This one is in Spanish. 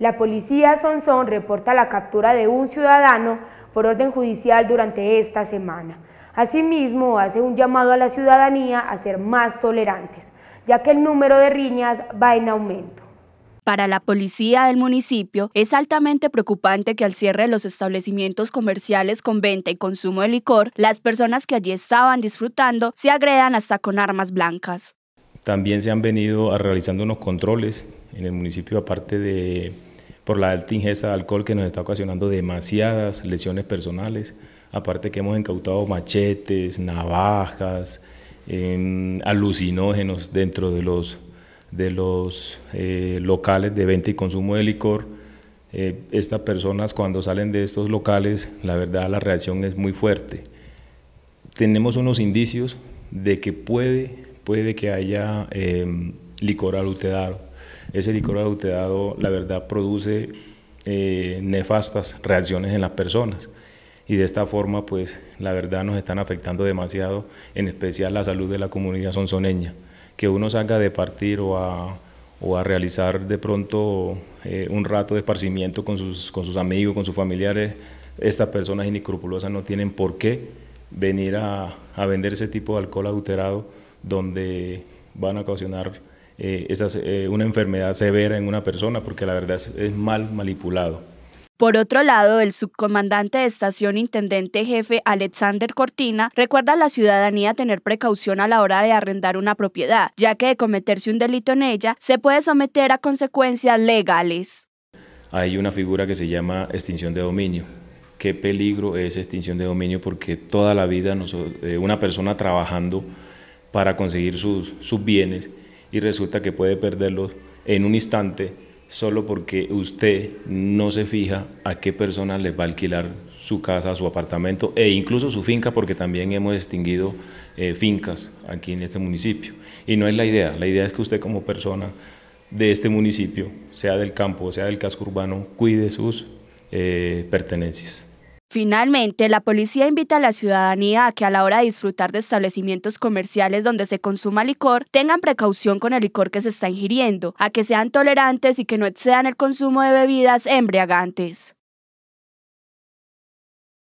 La policía Sonsón reporta la captura de un ciudadano por orden judicial durante esta semana. Asimismo, hace un llamado a la ciudadanía a ser más tolerantes, ya que el número de riñas va en aumento. Para la policía del municipio, es altamente preocupante que al cierre de los establecimientos comerciales con venta y consumo de licor, las personas que allí estaban disfrutando se agredan hasta con armas blancas. También se han venido realizando unos controles en el municipio, aparte de por la alta ingesta de alcohol que nos está ocasionando demasiadas lesiones personales. Aparte que hemos incautado machetes, navajas, em, alucinógenos dentro de los, de los eh, locales de venta y consumo de licor. Eh, estas personas cuando salen de estos locales, la verdad la reacción es muy fuerte. Tenemos unos indicios de que puede, puede que haya em, licor adulterado, ese licor adulterado, la verdad, produce eh, nefastas reacciones en las personas. Y de esta forma, pues, la verdad nos están afectando demasiado, en especial la salud de la comunidad sonsoneña. Que uno salga de partir o a, o a realizar de pronto eh, un rato de esparcimiento con sus, con sus amigos, con sus familiares, estas personas inescrupulosas no tienen por qué venir a, a, vender ese tipo de alcohol adulterado donde van a ocasionar eh, esa, eh, una enfermedad severa en una persona, porque la verdad es, mal manipulado. Por otro lado, el subcomandante de estación intendente jefe Alexander Cortina recuerda a la ciudadanía tener precaución a la hora de arrendar una propiedad, ya que de cometerse un delito en ella se puede someter a consecuencias legales. Hay una figura que se llama extinción de dominio. Qué peligro es extinción de dominio porque toda la vida eh, una persona trabajando para conseguir sus, sus bienes y resulta que puede perderlos en un instante solo porque usted no se fija a qué persona les va a alquilar su casa, su apartamento e incluso su finca, porque también hemos extinguido eh, fincas aquí en este municipio. Y no es la idea, la idea es que usted como persona de este municipio, sea del campo, o sea del casco urbano, cuide sus eh, pertenencias. Finalmente, la policía invita a la ciudadanía a que a la hora de disfrutar de establecimientos comerciales donde se consuma licor, tengan precaución con el licor que se está ingiriendo, a que sean tolerantes y que no excedan el consumo de bebidas embriagantes.